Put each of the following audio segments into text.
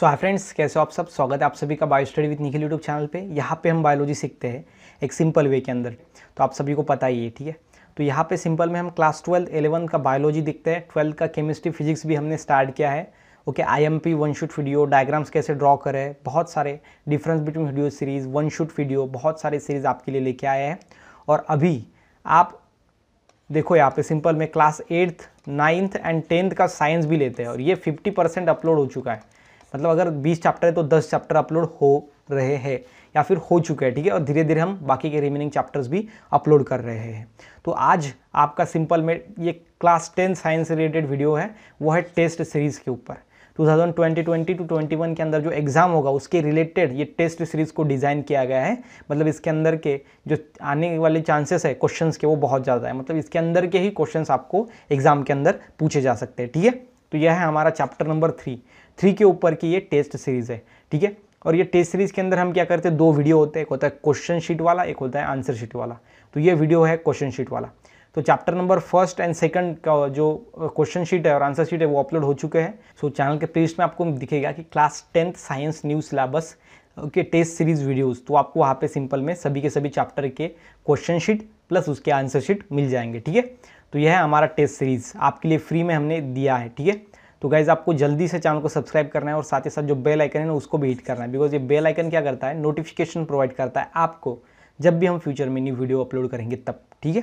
सो hi friends कैसे हो आप सब स्वागत है आप सभी का bio study with Nikhil YouTube channel पे यहाँ पे हम बायोलॉजी सीखते हैं एक सिंपल वे के अंदर तो आप सभी को पता ही है ठीक है तो यहाँ पे सिंपल में हम क्लास ट्वेल्थ एलेवन का बायोलॉजी दिखते हैं ट्वेल्थ का केमिस्ट्री फिजिक्स भी हमने स्टार्ट किया है okay I M P one shoot video diagrams कैसे ड्रॉ करें बहुत सारे difference between video series one shoot video बहुत सारे सीरीज़ आपके लिए लेके आए हैं और अभी आप देखो यहाँ पे सिंपल में class eighth ninth and tenth का साइंस भी लेते हैं और ये फिफ्टी परसेंट अपलोड हो चुका है मतलब अगर बीस चैप्टर है तो दस चैप्टर अपलोड हो रहे हैं या फिर हो चुके हैं ठीक है और धीरे धीरे हम बाकी के रिमेनिंग चैप्टर्स भी अपलोड कर रहे हैं तो आज आपका सिंपल में ये class ten science related video है वो है टेस्ट सीरीज़ के ऊपर 2020 ट्वेंटी टू वन के अंदर जो एग्ज़ाम होगा उसके रिलेटेड ये टेस्ट सीरीज़ को डिज़ाइन किया गया है मतलब इसके अंदर के जो आने वाले चांसेस है क्वेश्चंस के वो बहुत ज़्यादा है मतलब इसके अंदर के ही क्वेश्चंस आपको एग्ज़ाम के अंदर पूछे जा सकते हैं ठीक है तो यह है हमारा चैप्टर नंबर थ्री थ्री के ऊपर की ये टेस्ट सीरीज़ है ठीक है और ये टेस्ट सीरीज़ के अंदर हम क्या करते हैं दो वीडियो होते हैं एक होता है क्वेश्चन शीट वाला एक होता है आंसर शीट वाला तो ये वीडियो है क्वेश्चन शीट वाला तो chapter number first and second का जो क्वेश्चन शीट है और आंसर शीट है वो अपलोड हो चुके हैं सो so, चैनल के प्लेलिस्ट में आपको दिखेगा कि class tenth science new syllabus के टेस्ट सीरीज वीडियोस तो आपको वहाँ पे सिंपल में सभी के सभी चैप्टर के क्वेश्चन शीट प्लस उसके आंसर शीट मिल जाएंगे ठीक है तो यह है हमारा टेस्ट सीरीज़ आपके लिए फ्री में हमने दिया है ठीक है तो गाइज़ आपको जल्दी से चैनल को सब्सक्राइब करना है और साथ ही साथ जो बेल आइकन है ना उसको भी हिट करना है बिकॉज ये बेल आइकन क्या करता है नोटिफिकेशन प्रोवाइड करता है आपको जब भी हम फ्यूचर में न्यू वीडियो अपलोड करेंगे तब ठीक है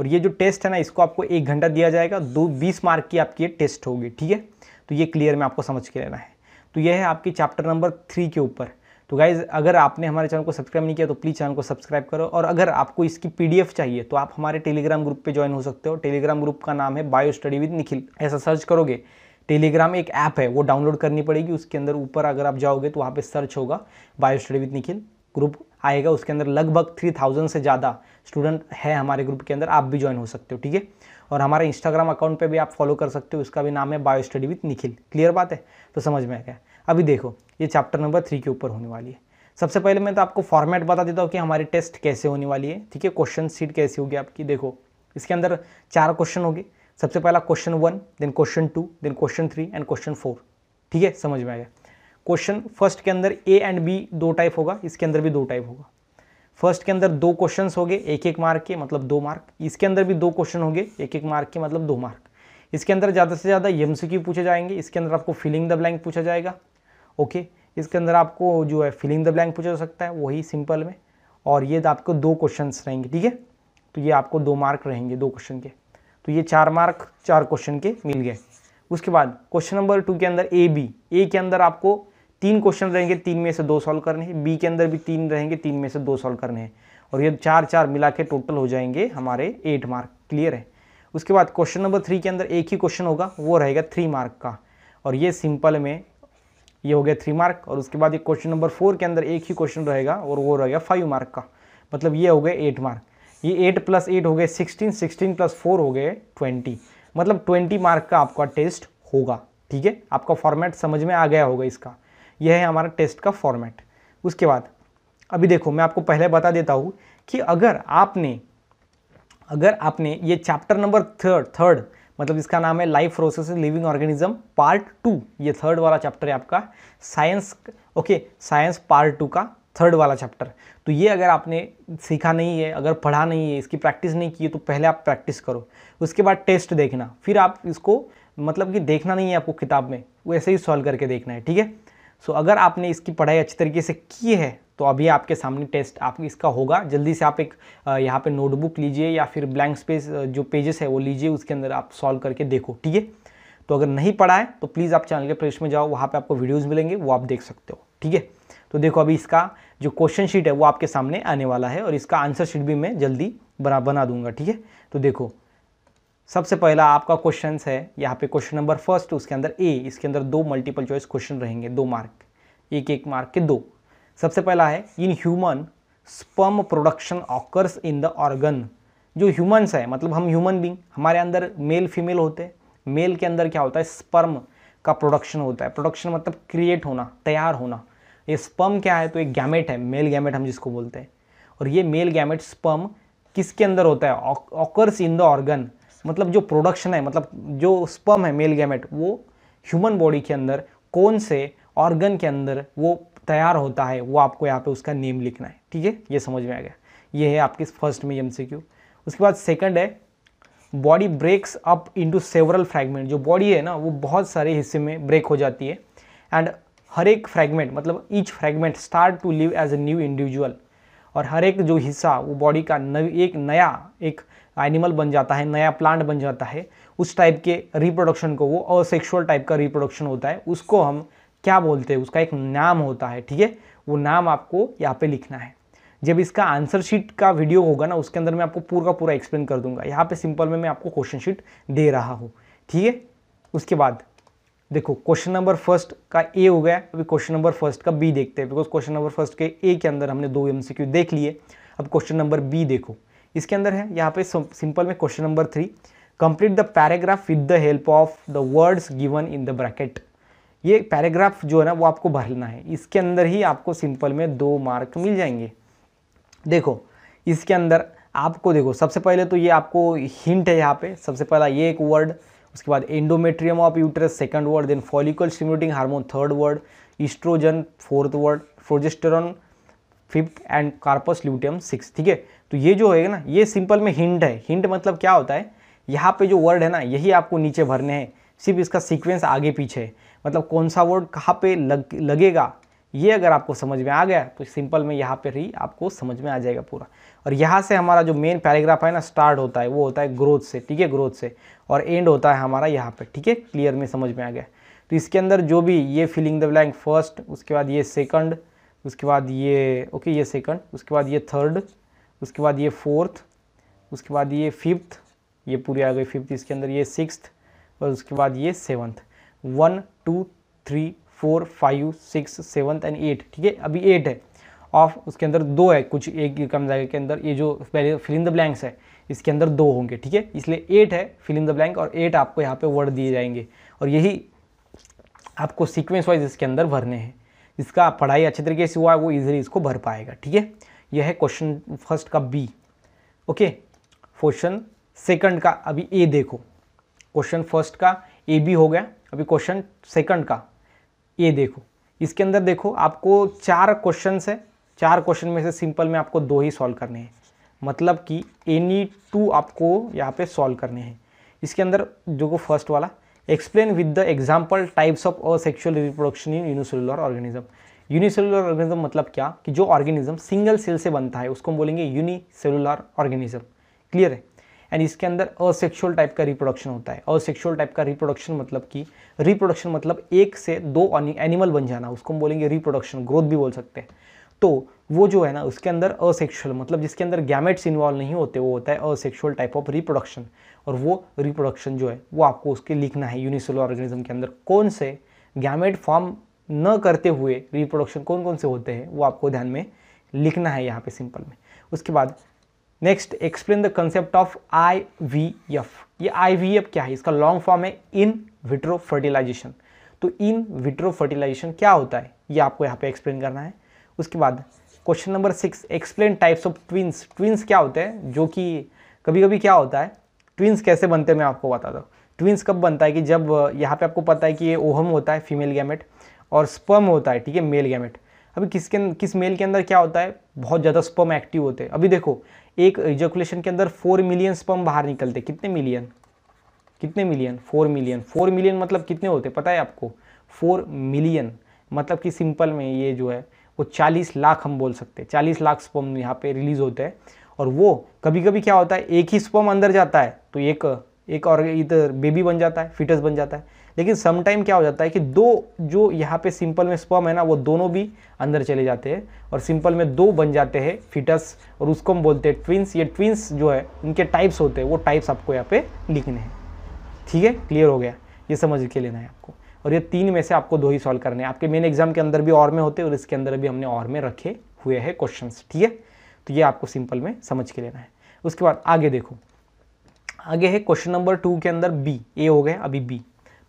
और ये जो टेस्ट है ना इसको आपको एक घंटा दिया जाएगा दो बीस मार्क की आपकी ये टेस्ट होगी ठीक है तो ये क्लियर में आपको समझ के लेना है तो यह है आपकी चैप्टर नंबर थ्री के ऊपर तो गाइज़ अगर आपने हमारे चैनल को सब्सक्राइब नहीं किया तो प्लीज़ चैनल को सब्सक्राइब करो और अगर आपको इसकी पीडीएफ चाहिए तो आप हमारे टेलीग्राम ग्रुप पे ज्वाइन हो सकते हो टेलीग्राम ग्रुप का नाम है बायो स्टडी विद निखिल ऐसा सर्च करोगे टेलीग्राम एक ऐप है वो डाउनलोड करनी पड़ेगी उसके अंदर ऊपर अगर आप जाओगे तो वहाँ पे सर्च होगा bio study with Nikhil group आएगा उसके अंदर लगभग थ्री थाउजेंड से ज़्यादा स्टूडेंट है हमारे ग्रुप के अंदर आप भी ज्वाइन हो सकते हो ठीक है और हमारे इंस्टाग्राम अकाउंट पर भी आप फॉलो कर सकते हो उसका भी नाम है bio study with Nikhil clear बात है तो समझ में आ गया अभी देखो ये चैप्टर नंबर थ्री के ऊपर होने वाली है सबसे पहले मैं तो आपको फॉर्मेट बता देता हूँ कि हमारी टेस्ट कैसे होने वाली है ठीक है क्वेश्चन सीट कैसी होगी आपकी देखो इसके अंदर चार क्वेश्चन होगी सबसे पहला question one then question two then question three and question four ठीक है समझ में आया क्वेश्चन फर्स्ट के अंदर ए एंड बी दो टाइप होगा इसके अंदर भी दो टाइप होगा फर्स्ट के अंदर दो क्वेश्चंस होंगे एक एक मार्क के मतलब दो मार्क इसके अंदर भी दो क्वेश्चन होंगे एक एक मार्क के मतलब दो मार्क इसके अंदर ज़्यादा से ज़्यादा एम पूछे जाएंगे इसके अंदर आपको फिलिंग द ब्लैंक पूछा जाएगा ओके इसके अंदर आपको जो है फिलिंग द ब्लैंक पूछा जा सकता है वही सिंपल में और ये आपको दो क्वेश्चन रहेंगे ठीक है तो ये आपको दो मार्क रहेंगे दो क्वेश्चन के तो ये चार मार्क चार क्वेश्चन के मिल गए उसके बाद क्वेश्चन नंबर टू के अंदर ए बी ए के अंदर आपको तीन क्वेश्चन रहेंगे तीन में से दो सॉल्व करने हैं बी के अंदर भी तीन रहेंगे तीन में से दो सॉल्व करने हैं और ये चार चार मिला के टोटल हो जाएंगे हमारे एट मार्क क्लियर है उसके बाद क्वेश्चन नंबर थ्री के अंदर एक ही क्वेश्चन होगा वो रहेगा थ्री मार्क का और ये सिंपल में ये हो गया थ्री मार्क और उसके बाद ये क्वेश्चन नंबर फोर के अंदर एक ही क्वेश्चन रहेगा और वो रहेगा फाइव मार्क का मतलब ये हो गया एट मार्क ये एट प्लस एट हो गए सिक्सटीन सिक्सटीन प्लस फोर हो गए ट्वेंटी मतलब ट्वेंटी मार्क का आपका टेस्ट होगा ठीक है आपका फॉर्मेट समझ में आ गया होगा इसका यह है हमारा टेस्ट का फॉर्मेट उसके बाद अभी देखो मैं आपको पहले बता देता हूँ कि अगर आपने अगर आपने ये चैप्टर नंबर थर्ड थर्ड मतलब इसका नाम है life process living organism part two ये थर्ड वाला चैप्टर है आपका science okay science part two का थर्ड वाला चैप्टर तो ये अगर आपने सीखा नहीं है अगर पढ़ा नहीं है इसकी प्रैक्टिस नहीं की है तो पहले आप प्रैक्टिस करो उसके बाद टेस्ट देखना फिर आप इसको मतलब कि देखना नहीं है आपको किताब में वैसे ही सॉल्व करके देखना है ठीक है सो अगर आपने इसकी पढ़ाई अच्छी तरीके से की है तो अभी आपके सामने टेस्ट आप इसका होगा जल्दी से आप एक यहाँ पे नोटबुक लीजिए या फिर ब्लैंक स्पेस जो पेजेस है वो लीजिए उसके अंदर आप सॉल्व करके देखो ठीक है तो अगर नहीं पढ़ा है तो प्लीज़ आप चैनल के प्रेस में जाओ वहाँ पे आपको वीडियोज़ मिलेंगे वो आप देख सकते हो ठीक है तो देखो अभी इसका जो क्वेश्चन शीट है वो आपके सामने आने वाला है और इसका आंसर शीट भी मैं जल्दी बना बना दूंगा ठीक है तो देखो सबसे पहला आपका क्वेश्चन है यहाँ पे क्वेश्चन नंबर फर्स्ट उसके अंदर ए इसके अंदर दो मल्टीपल चॉइस क्वेश्चन रहेंगे दो मार्क एक एक मार्क के दो सबसे पहला है in human sperm production occurs in the organ जो ह्यूमन्स है मतलब हम ह्यूमन बींग हमारे अंदर मेल फीमेल होते हैं मेल के अंदर क्या होता है स्पर्म का प्रोडक्शन होता है प्रोडक्शन मतलब क्रिएट होना तैयार होना ये स्पम क्या है तो एक गैमेट है मेल गैमेट हम जिसको बोलते हैं और ये मेल गैमेट स्पम किसके अंदर होता है ऑकर्स इन द ऑर्गन मतलब जो प्रोडक्शन है मतलब जो स्पम है मेल गैमेट वो ह्यूमन बॉडी के अंदर कौन से ऑर्गन के अंदर वो तैयार होता है वो आपको यहाँ पे उसका नेम लिखना है ठीक है ये समझ में आ गया ये है आपकी फर्स्ट में एम उसके बाद सेकंड है body breaks up into several fragment जो बॉडी है ना वो बहुत सारे हिस्से में ब्रेक हो जाती है एंड हर एक फ्रेगमेंट मतलब each fragment start to live as a new individual और हर एक जो हिस्सा वो बॉडी का नव एक नया एक एनिमल बन जाता है नया प्लांट बन जाता है उस टाइप के रिप्रोडक्शन को वो असेक्सुअल टाइप का रिप्रोडक्शन होता है उसको हम क्या बोलते हैं उसका एक नाम होता है ठीक है वो नाम आपको यहाँ पे लिखना है जब इसका आंसर शीट का वीडियो होगा ना उसके अंदर मैं आपको पूरा पूरा एक्सप्लेन कर दूंगा यहाँ पे सिंपल में मैं आपको क्वेश्चन शीट दे रहा हूँ ठीक है उसके बाद देखो क्वेश्चन नंबर फर्स्ट का ए हो गया अभी क्वेश्चन नंबर फर्स्ट का बी देखते हैं बिकॉज क्वेश्चन नंबर फर्स्ट के ए के अंदर हमने दो एम देख लिए अब क्वेश्चन नंबर बी देखो इसके अंदर है यहाँ पे सिंपल में question number three complete the paragraph with the help of the words given in the bracket ये पैराग्राफ जो है ना वो आपको भर लेना है इसके अंदर ही आपको सिंपल में दो मार्क मिल जाएंगे देखो इसके अंदर आपको देखो सबसे पहले तो ये आपको हिंट है यहाँ पे सबसे पहला ये एक वर्ड उसके बाद endometrium of uterus second word then follicle stimulating hormone third word oestrogen fourth word progesterone fifth and corpus luteum six ठीक है तो ये जो है ना ये सिंपल में हिंट है हिंट मतलब क्या होता है यहाँ पे जो वर्ड है ना यही आपको नीचे भरने हैं सिर्फ इसका सीक्वेंस आगे पीछे मतलब कौन सा वर्ड कहाँ पे लग लगेगा ये अगर आपको समझ में आ गया तो सिंपल में यहाँ पर ही आपको समझ में आ जाएगा पूरा और यहाँ से हमारा जो मेन पैराग्राफ है ना स्टार्ट होता है वो होता है ग्रोथ से ठीक है ग्रोथ से और एंड होता है हमारा यहाँ पर ठीक है क्लियर में समझ में आ गया तो इसके अंदर जो भी ये फिलिंग द ब्लैंक फर्स्ट उसके बाद ये सेकंड उसके बाद ये ओके ये सेकंड उसके बाद ये थर्ड उसके बाद ये फोर्थ उसके बाद ये फिफ्थ ये पूरी आ गई फिफ्थ इसके अंदर ये सिक्स्थ और उसके बाद ये seventh one two three four five six seventh and eight ठीक है अभी एट है ऑफ उसके अंदर दो है कुछ एक कम जाएगा के अंदर ये जो पहले फिलिंग द ब्लैंक्स है इसके अंदर दो होंगे ठीक है इसलिए एट है फिलिंग द ब्लैंक और एट आपको यहाँ पे वर्ड दिए जाएंगे और यही आपको सीक्वेंस वाइज इसके अंदर भरने हैं जिसका पढ़ाई अच्छे तरीके से हुआ है वो ईजिली इसको भर पाएगा ठीक है यह है क्वेश्चन फर्स्ट का बी ओके क्वेश्चन सेकंड का अभी ए देखो क्वेश्चन फर्स्ट का ए बी हो गया अभी क्वेश्चन सेकंड का ये देखो इसके अंदर देखो आपको चार क्वेश्चन है चार क्वेश्चन में से सिंपल में आपको दो ही सॉल्व करने हैं मतलब कि एनी टू आपको यहाँ पे सॉल्व करने हैं इसके अंदर जो को फर्स्ट वाला explain with the example types of sexual reproduction in unicellular organism unicellular organism मतलब क्या कि जो ऑर्गेनिज्म सिंगल सेल से बनता है उसको हम बोलेंगे यूनिसेलुलर ऑर्गेनिज्म क्लियर है एंड इसके अंदर असेक्शुअल टाइप का रिप्रोडक्शन होता है असेक्शुअल टाइप का रिप्रोडक्शन मतलब कि रिप्रोडक्शन मतलब एक से दो एनिमल बन जाना उसको हम बोलेंगे रिप्रोडक्शन ग्रोथ भी बोल सकते हैं तो वो जो है ना उसके अंदर असेक्शुअल मतलब जिसके अंदर गैमेट्स इन्वॉल्व नहीं होते वो होता है असेक्शुअल टाइप ऑफ रिप्रोडक्शन और वो रिप्रोडक्शन जो है वो आपको उसके लिखना है यूनिसेलुलर ऑर्गेनिज्म के अंदर कौन से गैमेट फॉर्म न करते हुए रिप्रोडक्शन कौन कौन से होते हैं वो आपको ध्यान में लिखना है यहाँ पे सिंपल में उसके बाद next explain the concept of I V F ये आई वी एफ क्या है इसका लॉन्ग फॉर्म है इन विट्रो फर्टिलाइजेशन तो इन विट्रो फर्टिलाइजेशन क्या होता है ये आपको यहाँ पे एक्सप्लेन करना है उसके बाद question number six explain types of twins twins क्या होते हैं जो कि कभी कभी क्या होता है ट्विंस कैसे बनते हैं मैं आपको बता दूँ ट्विंस कब बनता है कि जब यहाँ पे आपको पता है कि ये ओहम होता है फीमेल गैमेट और स्पर्म होता है ठीक है मेल गैमेट अभी किसके किस मेल के अंदर क्या होता है बहुत ज़्यादा स्पर्म एक्टिव होते हैं अभी देखो एक इजोकुलेशन के अंदर फोर मिलियन स्पम बाहर निकलते कितने मिलियन कितने million four million four million मतलब कितने होते पता है आपको फोर मिलियन मतलब कि सिंपल में ये जो है वो चालीस लाख हम बोल सकते हैं चालीस लाख स्पम यहाँ पे रिलीज होते हैं और वो कभी कभी क्या होता है एक ही स्पम अंदर जाता है तो एक एक और इधर बेबी बन जाता है फिटस बन जाता है लेकिन समटाइम क्या हो जाता है कि दो जो यहाँ पे सिंपल में स्पर्म है ना वो दोनों भी अंदर चले जाते हैं और सिंपल में दो बन जाते हैं फिटस और उसको हम बोलते हैं ट्विंस ये ट्विंस जो है उनके टाइप्स होते हैं वो टाइप्स आपको यहाँ पे लिखने हैं ठीक है क्लियर हो गया ये समझ के लेना है आपको और ये तीन में से आपको दो ही सॉल्व करने हैं आपके मेन एग्जाम के अंदर भी और में होते हैं और इसके अंदर भी हमने और में रखे हुए हैं क्वेश्चन ठीक है तो ये आपको सिंपल में समझ के लेना है उसके बाद आगे देखो आगे है क्वेश्चन नंबर टू के अंदर बी ए हो गया अभी बी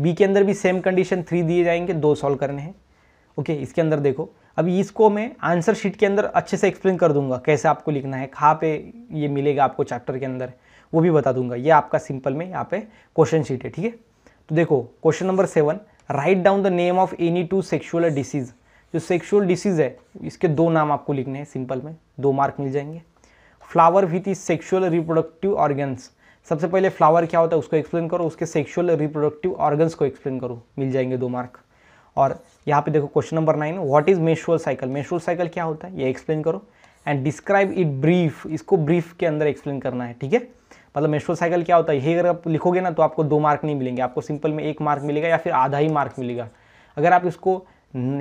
बी के अंदर भी सेम कंडीशन थ्री दिए जाएंगे दो सॉल्व करने हैं ओके इसके अंदर देखो अब इसको मैं आंसर शीट के अंदर अच्छे से एक्सप्लेन कर दूंगा कैसे आपको लिखना है कहाँ पे ये मिलेगा आपको चैप्टर के अंदर वो भी बता दूंगा ये आपका सिंपल में यहाँ पे क्वेश्चन शीट है ठीक है तो देखो question number seven write down the name of any two sexual disease जो सेक्शुअल डिसीज़ है इसके दो नाम आपको लिखने हैं सिंपल में दो मार्क मिल जाएंगे flower with is sexual reproductive organs सबसे पहले फ्लावर क्या होता है उसको एक्सप्लेन करो उसके सेक्सुअल रिप्रोडक्टिव ऑर्गन्स को एक्सप्लेन करो मिल जाएंगे दो मार्क और यहाँ पे देखो question number nine what is menstrual cycle menstrual cycle क्या होता है ये एक्सप्लेन करो एंड डिस्क्राइब इट ब्रीफ इसको ब्रीफ के अंदर एक्सप्लेन करना है ठीक है मतलब मेशुअल साइकिल क्या होता है ये अगर आप लिखोगे ना तो आपको दो मार्क नहीं मिलेंगे आपको सिंपल में एक मार्क मिलेगा या फिर आधा ही मार्क मिलेगा अगर आप इसको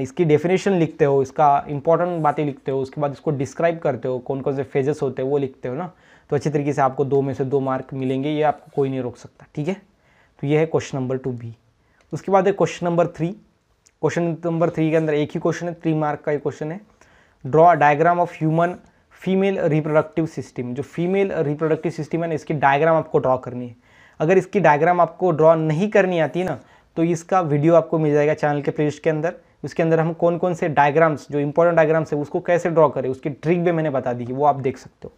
इसकी डेफिनेशन लिखते हो इसका इंपॉर्टेंट बातें लिखते हो उसके बाद इसको डिस्क्राइब करते हो कौन कौन से फेजेस होते हैं वो लिखते हो ना तो अच्छी तरीके से आपको दो में से दो मार्क मिलेंगे ये आपको कोई नहीं रोक सकता ठीक है तो ये है क्वेश्चन नंबर टू बी उसके बाद है question number three question number three के अंदर एक ही क्वेश्चन है थ्री मार्क का ये क्वेश्चन है draw diagram of human female reproductive system जो फीमेल रिप्रोडक्टिव सिस्टम है ना इसकी डायग्राम आपको ड्रॉ करनी है अगर इसकी डायग्राम आपको ड्रॉ नहीं करनी आती ना तो इसका वीडियो आपको मिल जाएगा चैनल के प्लेलिस्ट के अंदर उसके अंदर हम कौन कौन से डायग्राम्स जो इंपॉर्टेंट डायग्राम्स है उसको कैसे ड्रॉ करें उसकी ट्रिक भी मैंने बता दी है वो आप देख सकते हो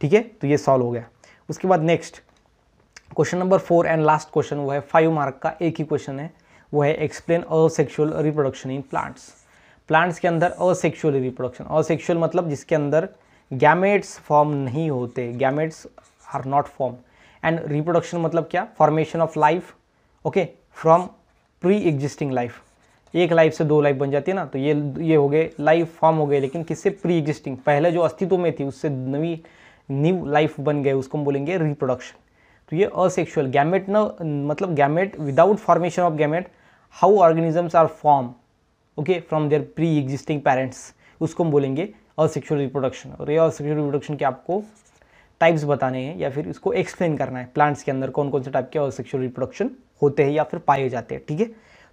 ठीक है तो ये सॉल्व हो गया उसके बाद next question number four and last question वो है फाइव मार्क का एक ही क्वेश्चन है वो है explain asexual reproduction in plants plants के अंदर असेक्शुअल रिप्रोडक्शन असेक्शुअल मतलब जिसके अंदर गैमेट्स फॉर्म नहीं होते gametes are not form and reproduction मतलब क्या formation of life okay from pre existing life एक लाइफ से दो लाइफ बन जाती है ना तो ये ये हो गए लाइफ फॉर्म हो गए लेकिन किससे प्री एग्जिस्टिंग पहले जो अस्तित्व में थी उससे नवी न्यू लाइफ बन गए उसको हम बोलेंगे रिप्रोडक्शन तो ये असेक्शुअल गैमेट न मतलब gamete without formation of gamete how organisms are form okay from their pre existing parents उसको हम बोलेंगे असेक्शुअल रिप्रोडक्शन और ये असेक्शुअल रिप्रोडक्शन के आपको टाइप्स बताने हैं या फिर इसको एक्सप्लेन करना है प्लांट्स के अंदर कौन कौन से टाइप के असेक्शुअल रिप्रोडक्शन होते हैं या फिर पाए जाते हैं ठीक है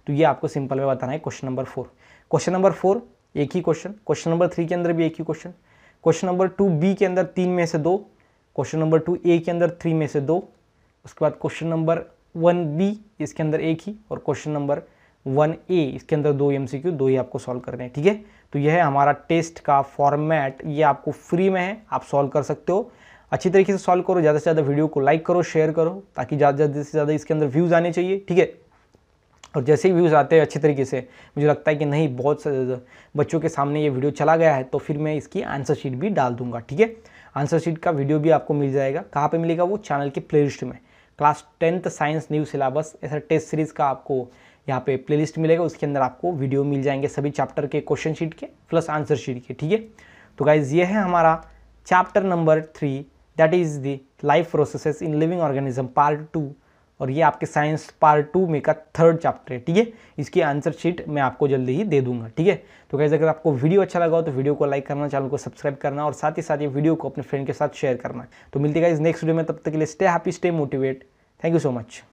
तो ये आपको सिंपल में बताना है question number four question number four एक ही क्वेश्चन क्वेश्चन नंबर थ्री के अंदर भी एक ही question question number two B के अंदर तीन में से दो क्वेश्चन नंबर टू ए के अंदर थ्री में से दो उसके बाद क्वेश्चन नंबर वन बी इसके अंदर एक ही और क्वेश्चन नंबर वन ए इसके अंदर दो एम सी क्यू दो ही आपको सॉल्व करने हैं ठीक है तो यह है हमारा टेस्ट का फॉर्मेट ये आपको फ्री में है आप सॉल्व कर सकते हो अच्छी तरीके से सॉल्व करो ज़्यादा से ज़्यादा वीडियो को लाइक करो शेयर करो ताकि ज़्यादा से ज़्यादा इसके अंदर व्यूज़ आने चाहिए ठीक है और जैसे ही व्यूज़ आते हैं अच्छे तरीके से मुझे लगता है कि नहीं बहुत बच्चों के सामने ये वीडियो चला गया है तो फिर मैं इसकी आंसर शीट भी डाल दूंगा ठीक है आंसर शीट का वीडियो भी आपको मिल जाएगा कहाँ पे मिलेगा वो चैनल के प्लेलिस्ट में class tenth science new syllabus ऐसा टेस्ट सीरीज़ का आपको यहाँ पे प्ले मिलेगा उसके अंदर आपको वीडियो मिल जाएंगे सभी चैप्टर के क्वेश्चन शीट के प्लस आंसर शीट के ठीक है तो गाइज ये है हमारा chapter number three that is the life processes in living organism part two और ये आपके साइंस पार्ट टू में का थर्ड चैप्टर है ठीक है इसकी आंसर शीट मैं आपको जल्दी ही दे दूंगा ठीक है तो कैसे अगर आपको वीडियो अच्छा लगा हो तो वीडियो को लाइक करना चैनल को सब्सक्राइब करना और साथ ही साथ ये वीडियो को अपने फ्रेंड के साथ शेयर करना तो मिलती है इस नेक्स्ट वीडियो में तब तक के लिए stay happy stay motivate thank you so much